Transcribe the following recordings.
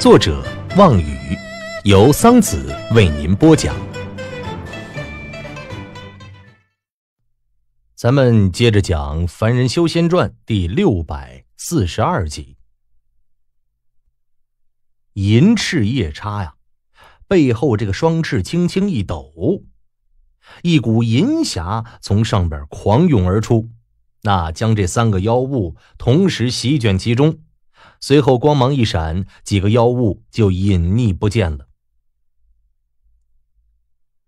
作者望雨，由桑子为您播讲。咱们接着讲《凡人修仙传》第六百四十二集。银翅夜叉呀，背后这个双翅轻轻一抖，一股银霞从上边狂涌而出，那将这三个妖物同时席卷其中。随后光芒一闪，几个妖物就隐匿不见了。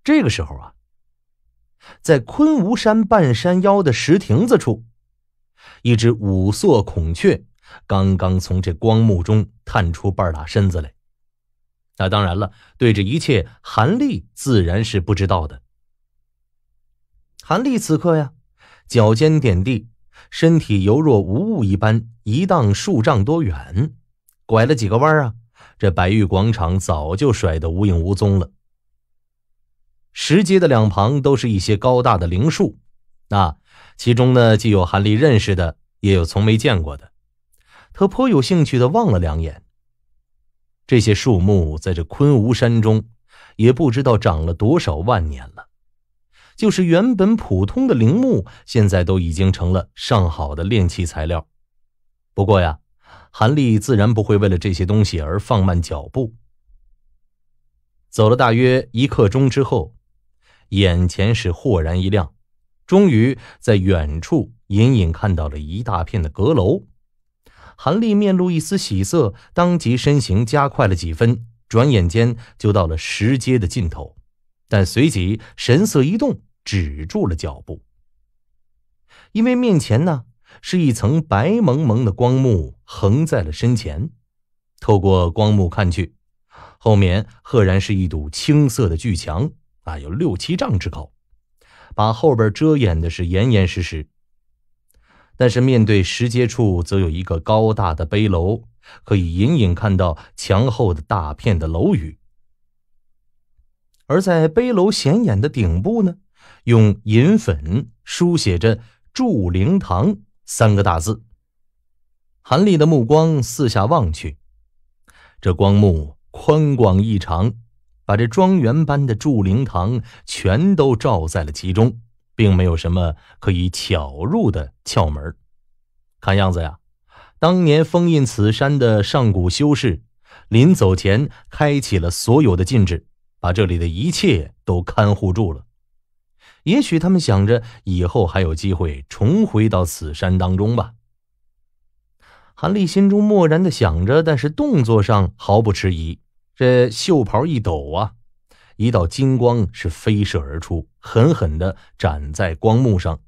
这个时候啊，在昆吾山半山腰的石亭子处，一只五色孔雀刚刚从这光幕中探出半拉身子来。那当然了，对这一切，韩立自然是不知道的。韩立此刻呀，脚尖点地。身体犹若无物一般，一荡数丈多远，拐了几个弯啊，这白玉广场早就甩得无影无踪了。石阶的两旁都是一些高大的灵树，那其中呢，既有韩立认识的，也有从没见过的。他颇有兴趣的望了两眼。这些树木在这昆吾山中，也不知道长了多少万年了。就是原本普通的陵墓，现在都已经成了上好的炼器材料。不过呀，韩立自然不会为了这些东西而放慢脚步。走了大约一刻钟之后，眼前是豁然一亮，终于在远处隐隐看到了一大片的阁楼。韩立面露一丝喜色，当即身形加快了几分，转眼间就到了石阶的尽头。但随即神色一动，止住了脚步。因为面前呢是一层白蒙蒙的光幕横在了身前，透过光幕看去，后面赫然是一堵青色的巨墙，啊，有六七丈之高，把后边遮掩的是严严实实。但是面对石阶处，则有一个高大的碑楼，可以隐隐看到墙后的大片的楼宇。而在碑楼显眼的顶部呢，用银粉书写着“祝灵堂”三个大字。韩立的目光四下望去，这光幕宽广异常，把这庄园般的祝灵堂全都罩在了其中，并没有什么可以巧入的窍门。看样子呀，当年封印此山的上古修士，临走前开启了所有的禁制。把这里的一切都看护住了，也许他们想着以后还有机会重回到此山当中吧。韩立心中默然的想着，但是动作上毫不迟疑，这袖袍一抖啊，一道金光是飞射而出，狠狠的斩在光幕上，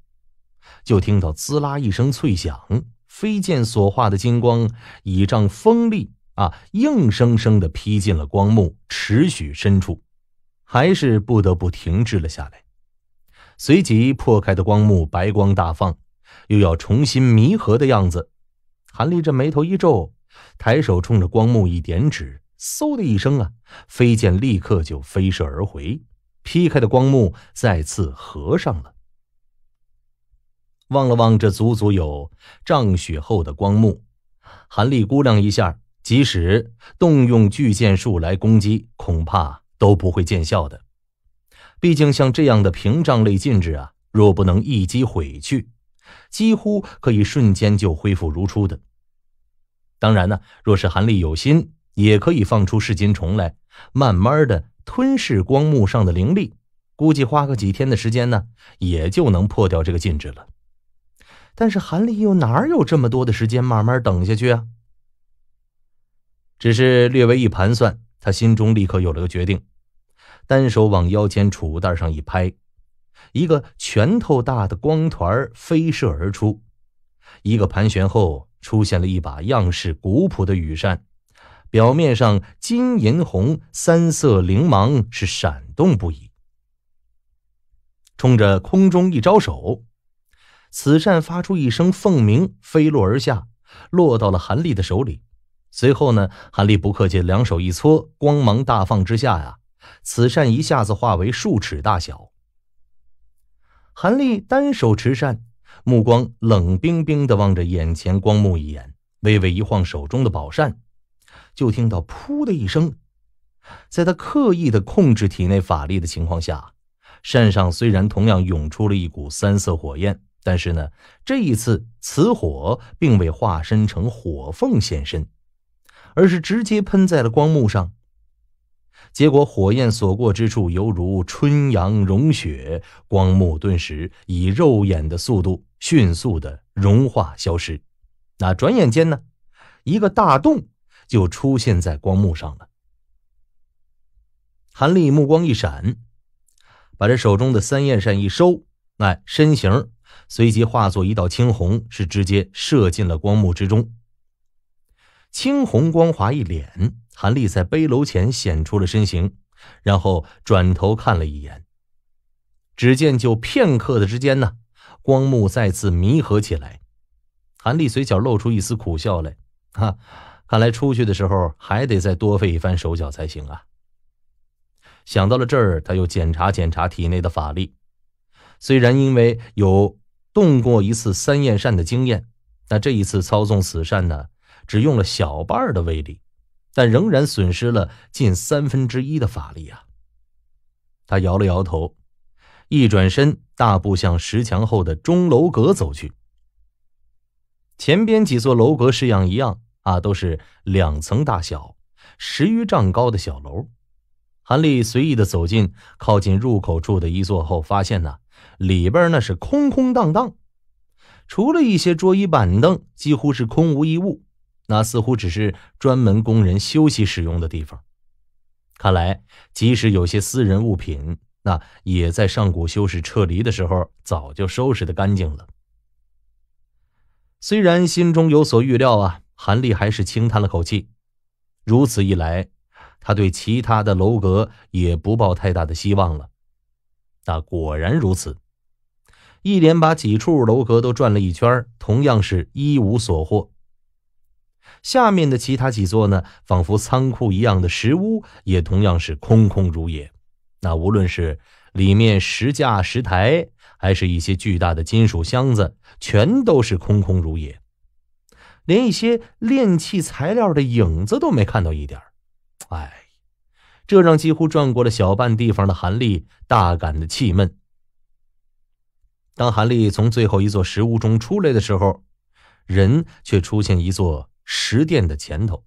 就听到滋啦一声脆响，飞剑所化的金光倚仗锋利。啊！硬生生的劈进了光幕尺许深处，还是不得不停滞了下来。随即破开的光幕白光大放，又要重新弥合的样子。韩立这眉头一皱，抬手冲着光幕一点指，嗖的一声啊，飞剑立刻就飞射而回，劈开的光幕再次合上了。望了望这足足有丈许厚的光幕，韩立估量一下。即使动用巨剑术来攻击，恐怕都不会见效的。毕竟像这样的屏障类禁制啊，若不能一击毁去，几乎可以瞬间就恢复如初的。当然呢，若是韩立有心，也可以放出噬金虫来，慢慢的吞噬光幕上的灵力，估计花个几天的时间呢，也就能破掉这个禁制了。但是韩立又哪有这么多的时间慢慢等下去啊？只是略微一盘算，他心中立刻有了个决定，单手往腰间储物袋上一拍，一个拳头大的光团飞射而出，一个盘旋后出现了一把样式古朴的羽扇，表面上金银红三色灵芒是闪动不已，冲着空中一招手，此扇发出一声凤鸣，飞落而下，落到了韩立的手里。随后呢，韩立不客气，两手一搓，光芒大放之下呀，此扇一下子化为数尺大小。韩立单手持扇，目光冷冰冰地望着眼前光幕一眼，微微一晃手中的宝扇，就听到“噗”的一声。在他刻意的控制体内法力的情况下，扇上虽然同样涌出了一股三色火焰，但是呢，这一次此火并未化身成火凤现身。而是直接喷在了光幕上，结果火焰所过之处，犹如春阳融雪，光幕顿时以肉眼的速度迅速的融化消失。那转眼间呢，一个大洞就出现在光幕上了。韩立目光一闪，把这手中的三焰扇一收，哎，身形随即化作一道青红，是直接射进了光幕之中。青红光华一脸，韩立在碑楼前显出了身形，然后转头看了一眼。只见就片刻的之间呢，光幕再次弥合起来。韩立嘴角露出一丝苦笑来：“哈，看来出去的时候还得再多费一番手脚才行啊。”想到了这儿，他又检查检查体内的法力。虽然因为有动过一次三焰扇的经验，但这一次操纵此扇呢？只用了小半儿的威力，但仍然损失了近三分之一的法力啊！他摇了摇头，一转身，大步向石墙后的钟楼阁走去。前边几座楼阁式样一样啊，都是两层大小、十余丈高的小楼。韩立随意的走进靠近入口处的一座后，发现呢，里边那是空空荡荡，除了一些桌椅板凳，几乎是空无一物。那似乎只是专门供人休息使用的地方，看来即使有些私人物品，那也在上古修士撤离的时候早就收拾的干净了。虽然心中有所预料啊，韩立还是轻叹了口气。如此一来，他对其他的楼阁也不抱太大的希望了。那果然如此，一连把几处楼阁都转了一圈，同样是一无所获。下面的其他几座呢？仿佛仓库一样的石屋，也同样是空空如也。那无论是里面石架、石台，还是一些巨大的金属箱子，全都是空空如也，连一些炼器材料的影子都没看到一点哎，这让几乎转过了小半地方的韩立大感的气闷。当韩立从最后一座石屋中出来的时候，人却出现一座。石殿的前头，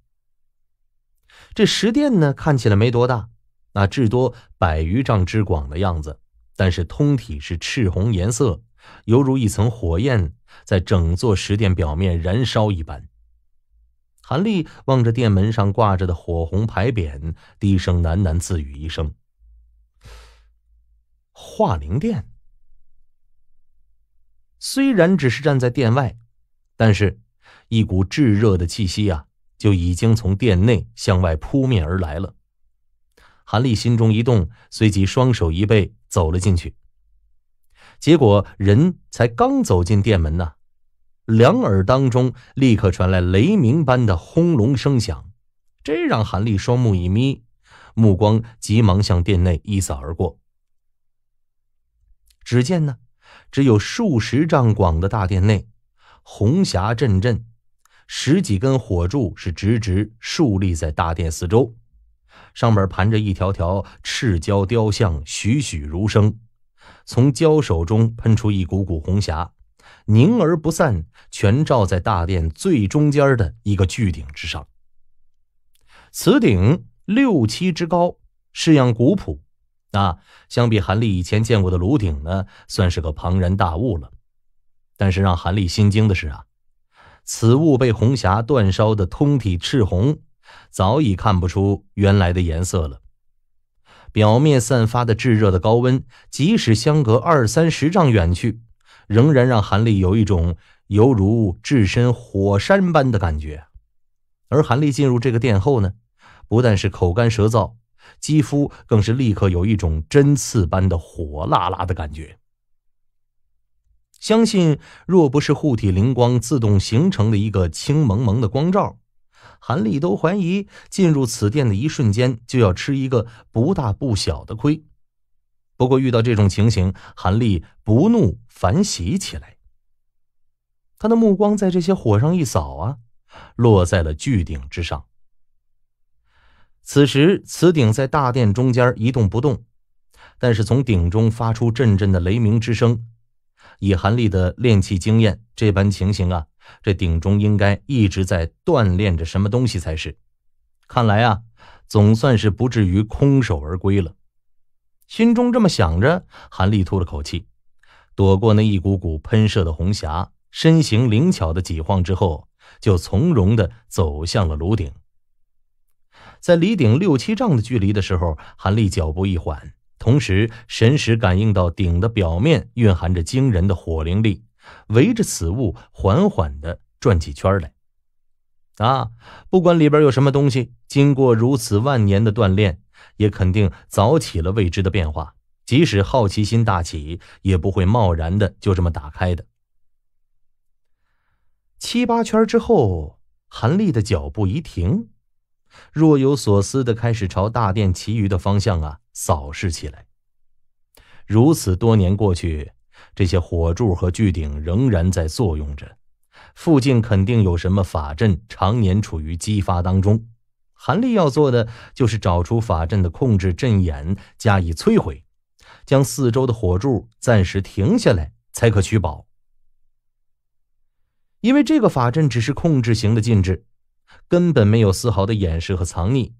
这石殿呢，看起来没多大，那至多百余丈之广的样子，但是通体是赤红颜色，犹如一层火焰在整座石殿表面燃烧一般。韩立望着殿门上挂着的火红牌匾，低声喃喃自语一声：“化灵殿。”虽然只是站在殿外，但是。一股炙热的气息啊，就已经从殿内向外扑面而来了。韩立心中一动，随即双手一背走了进去。结果人才刚走进殿门呢，两耳当中立刻传来雷鸣般的轰隆声响，这让韩立双目一眯，目光急忙向殿内一扫而过。只见呢，只有数十丈广的大殿内，红霞阵阵。十几根火柱是直直竖立在大殿四周，上面盘着一条条赤蛟雕像，栩栩如生。从蛟手中喷出一股股红霞，凝而不散，全罩在大殿最中间的一个巨鼎之上。此鼎六七之高，式样古朴，啊，相比韩立以前见过的炉鼎呢，算是个庞然大物了。但是让韩立心惊的是啊。此物被红霞煅烧的通体赤红，早已看不出原来的颜色了。表面散发的炙热的高温，即使相隔二三十丈远去，仍然让韩立有一种犹如置身火山般的感觉。而韩立进入这个殿后呢，不但是口干舌燥，肌肤更是立刻有一种针刺般的火辣辣的感觉。相信，若不是护体灵光自动形成的一个青蒙蒙的光照，韩立都怀疑进入此殿的一瞬间就要吃一个不大不小的亏。不过遇到这种情形，韩立不怒反喜起来。他的目光在这些火上一扫啊，落在了巨鼎之上。此时，此鼎在大殿中间一动不动，但是从鼎中发出阵阵的雷鸣之声。以韩立的炼器经验，这般情形啊，这鼎中应该一直在锻炼着什么东西才是。看来啊，总算是不至于空手而归了。心中这么想着，韩立吐了口气，躲过那一股股喷射的红霞，身形灵巧的几晃之后，就从容的走向了炉顶。在离顶六七丈的距离的时候，韩立脚步一缓。同时，神识感应到鼎的表面蕴含着惊人的火灵力，围着此物缓缓的转起圈来。啊，不管里边有什么东西，经过如此万年的锻炼，也肯定早起了未知的变化。即使好奇心大起，也不会贸然的就这么打开的。七八圈之后，韩立的脚步一停，若有所思的开始朝大殿其余的方向啊。扫视起来。如此多年过去，这些火柱和巨鼎仍然在作用着，附近肯定有什么法阵常年处于激发当中。韩立要做的就是找出法阵的控制阵眼，加以摧毁，将四周的火柱暂时停下来，才可取宝。因为这个法阵只是控制型的禁制，根本没有丝毫的掩饰和藏匿。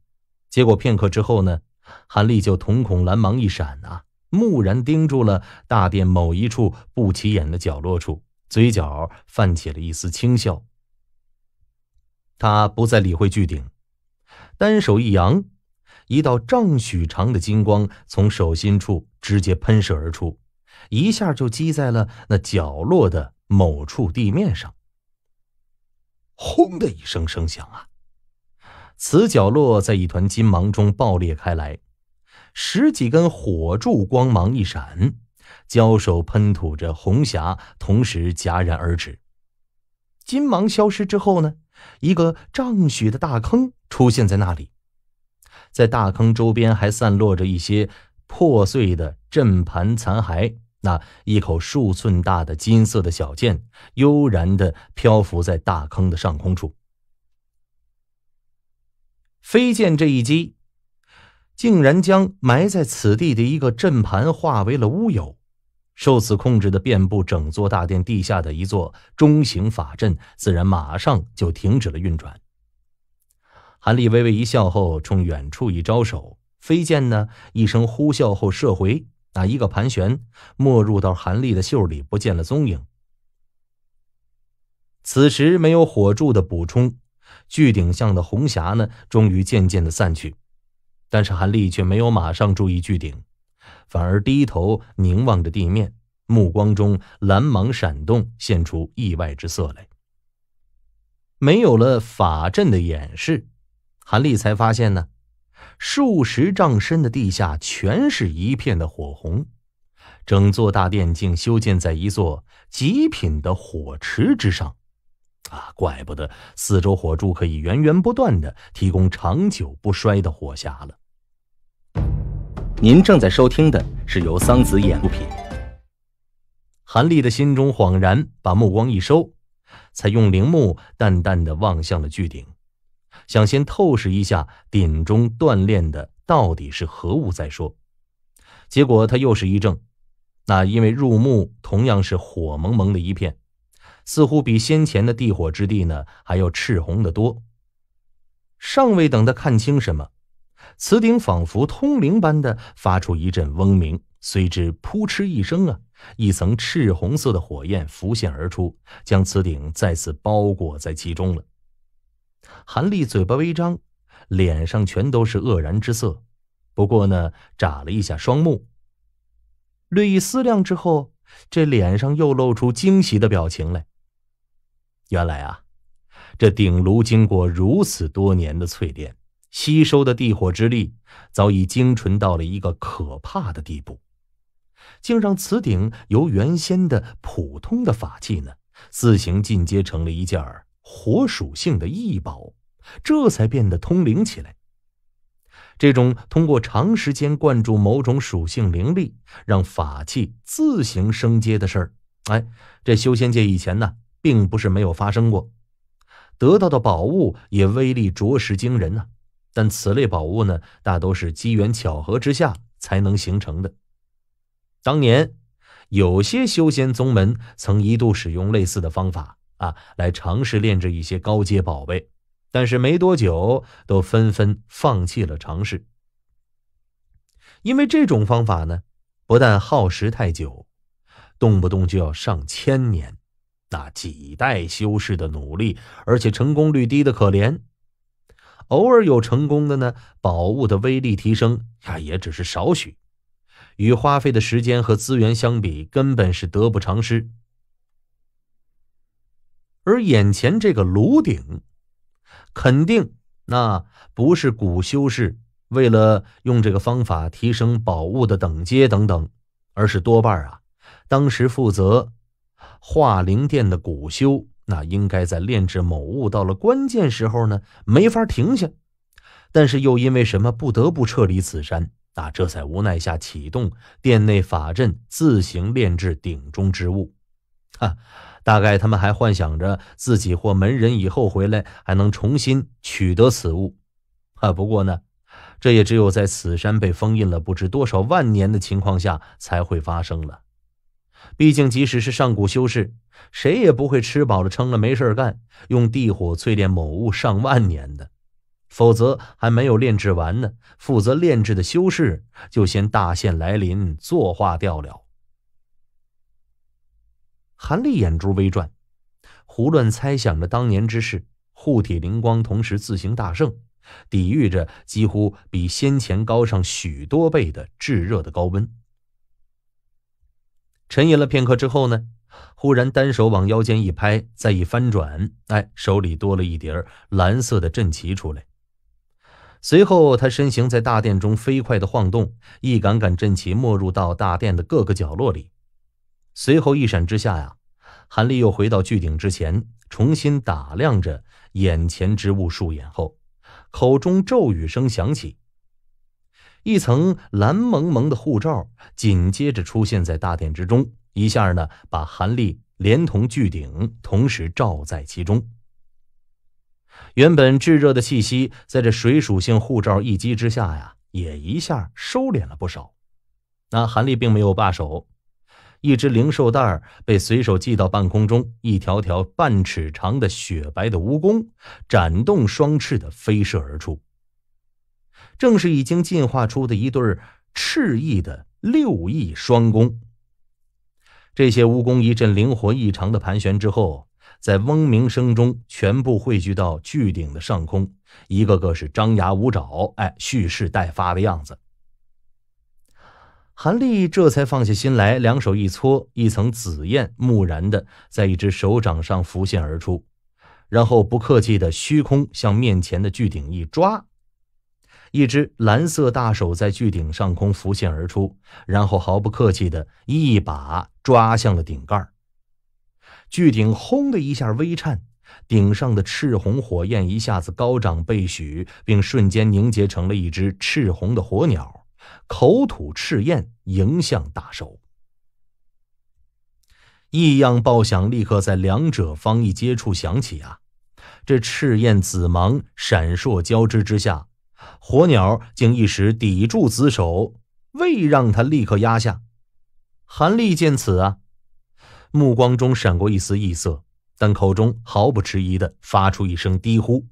结果片刻之后呢？韩立就瞳孔蓝芒一闪啊，蓦然盯住了大殿某一处不起眼的角落处，嘴角泛起了一丝轻笑。他不再理会巨鼎，单手一扬，一道丈许长的金光从手心处直接喷射而出，一下就击在了那角落的某处地面上。轰的一声声响啊！此角落，在一团金芒中爆裂开来，十几根火柱光芒一闪，交手喷吐着红霞，同时戛然而止。金芒消失之后呢？一个丈许的大坑出现在那里，在大坑周边还散落着一些破碎的阵盘残骸。那一口数寸大的金色的小剑，悠然的漂浮在大坑的上空处。飞剑这一击，竟然将埋在此地的一个阵盘化为了乌有。受此控制的遍布整座大殿地下的一座中型法阵，自然马上就停止了运转。韩立微微一笑后，冲远处一招手，飞剑呢一声呼啸后射回，那一个盘旋，没入到韩立的袖里，不见了踪影。此时没有火柱的补充。巨鼎上的红霞呢，终于渐渐的散去，但是韩立却没有马上注意巨鼎，反而低头凝望着地面，目光中蓝芒闪动，现出意外之色来。没有了法阵的掩饰，韩立才发现呢，数十丈深的地下全是一片的火红，整座大殿竟修建在一座极品的火池之上。啊，怪不得四周火柱可以源源不断的提供长久不衰的火霞了。您正在收听的是由桑梓演播品。韩立的心中恍然，把目光一收，才用灵目淡淡的望向了巨鼎，想先透视一下鼎中锻炼的到底是何物再说。结果他又是一怔，那因为入目同样是火蒙蒙的一片。似乎比先前的地火之地呢还要赤红的多。尚未等他看清什么，此鼎仿佛通灵般的发出一阵嗡鸣，随之“扑哧”一声啊，一层赤红色的火焰浮现而出，将此鼎再次包裹在其中了。韩立嘴巴微张，脸上全都是愕然之色，不过呢，眨了一下双目，略一思量之后，这脸上又露出惊喜的表情来。原来啊，这鼎炉经过如此多年的淬炼，吸收的地火之力早已精纯到了一个可怕的地步，竟让此鼎由原先的普通的法器呢，自行进阶成了一件儿火属性的异宝，这才变得通灵起来。这种通过长时间灌注某种属性灵力，让法器自行升阶的事儿，哎，这修仙界以前呢。并不是没有发生过，得到的宝物也威力着实惊人呐。但此类宝物呢，大都是机缘巧合之下才能形成的。当年，有些修仙宗门曾一度使用类似的方法啊，来尝试炼制一些高阶宝贝，但是没多久都纷纷放弃了尝试，因为这种方法呢，不但耗时太久，动不动就要上千年。那几代修士的努力，而且成功率低的可怜，偶尔有成功的呢，宝物的威力提升，那也只是少许，与花费的时间和资源相比，根本是得不偿失。而眼前这个炉鼎，肯定那不是古修士为了用这个方法提升宝物的等阶等等，而是多半啊，当时负责。化灵殿的古修，那应该在炼制某物到了关键时候呢，没法停下，但是又因为什么不得不撤离此山，那这才无奈下启动殿内法阵自行炼制鼎中之物，哈，大概他们还幻想着自己或门人以后回来还能重新取得此物，啊，不过呢，这也只有在此山被封印了不知多少万年的情况下才会发生了。毕竟，即使是上古修士，谁也不会吃饱了撑了没事干用地火淬炼某物上万年的，否则还没有炼制完呢，负责炼制的修士就先大限来临，作化掉了。韩立眼珠微转，胡乱猜想着当年之事，护体灵光同时自行大盛，抵御着几乎比先前高上许多倍的炙热的高温。沉吟了片刻之后呢，忽然单手往腰间一拍，再一翻转，哎，手里多了一叠蓝色的阵旗出来。随后他身形在大殿中飞快的晃动，一杆杆阵旗没入到大殿的各个角落里。随后一闪之下呀，韩立又回到巨鼎之前，重新打量着眼前之物数眼后，口中咒语声响起。一层蓝蒙蒙的护罩紧接着出现在大殿之中，一下呢把韩立连同巨鼎同时罩在其中。原本炙热的气息，在这水属性护罩一击之下呀，也一下收敛了不少。那韩立并没有罢手，一只灵兽袋被随手系到半空中，一条条半尺长的雪白的蜈蚣，展动双翅的飞射而出。正是已经进化出的一对赤翼的六翼双弓。这些蜈蚣一阵灵活异常的盘旋之后，在嗡鸣声中全部汇聚到巨顶的上空，一个个是张牙舞爪，哎，蓄势待发的样子。韩立这才放下心来，两手一搓，一层紫焰木然的在一只手掌上浮现而出，然后不客气的虚空向面前的巨顶一抓。一只蓝色大手在巨顶上空浮现而出，然后毫不客气的一把抓向了顶盖。巨顶轰的一下微颤，顶上的赤红火焰一下子高涨倍许，并瞬间凝结成了一只赤红的火鸟，口吐赤焰迎向大手。异样爆响立刻在两者方一接触响起啊！这赤焰紫芒闪烁交织之下。火鸟竟一时抵住子手，未让他立刻压下。韩立见此啊，目光中闪过一丝异色，但口中毫不迟疑的发出一声低呼。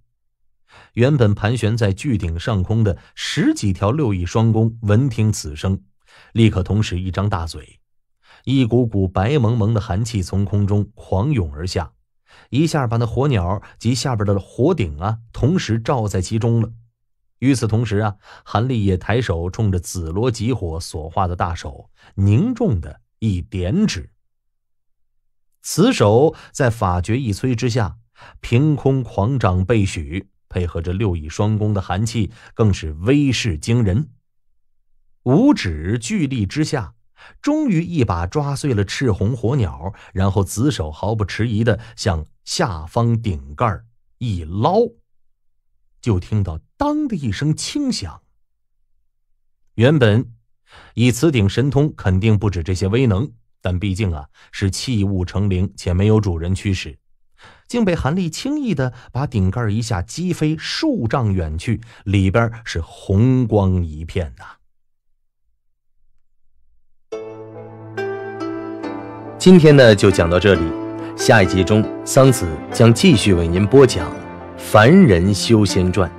原本盘旋在巨顶上空的十几条六翼双弓，闻听此声，立刻同时一张大嘴，一股股白蒙蒙的寒气从空中狂涌而下，一下把那火鸟及下边的火顶啊，同时罩在其中了。与此同时啊，韩立也抬手冲着紫罗极火所化的大手凝重的一点指。此手在法诀一催之下，凭空狂涨被许，配合着六翼双弓的寒气，更是威势惊人。五指聚力之下，终于一把抓碎了赤红火鸟，然后紫手毫不迟疑的向下方顶盖一捞。就听到“当”的一声轻响。原本以此鼎神通，肯定不止这些威能，但毕竟啊是器物成灵，且没有主人驱使，竟被韩立轻易的把顶盖一下击飞数丈远去，里边是红光一片呐。今天呢就讲到这里，下一集中桑子将继续为您播讲。《凡人修仙传》。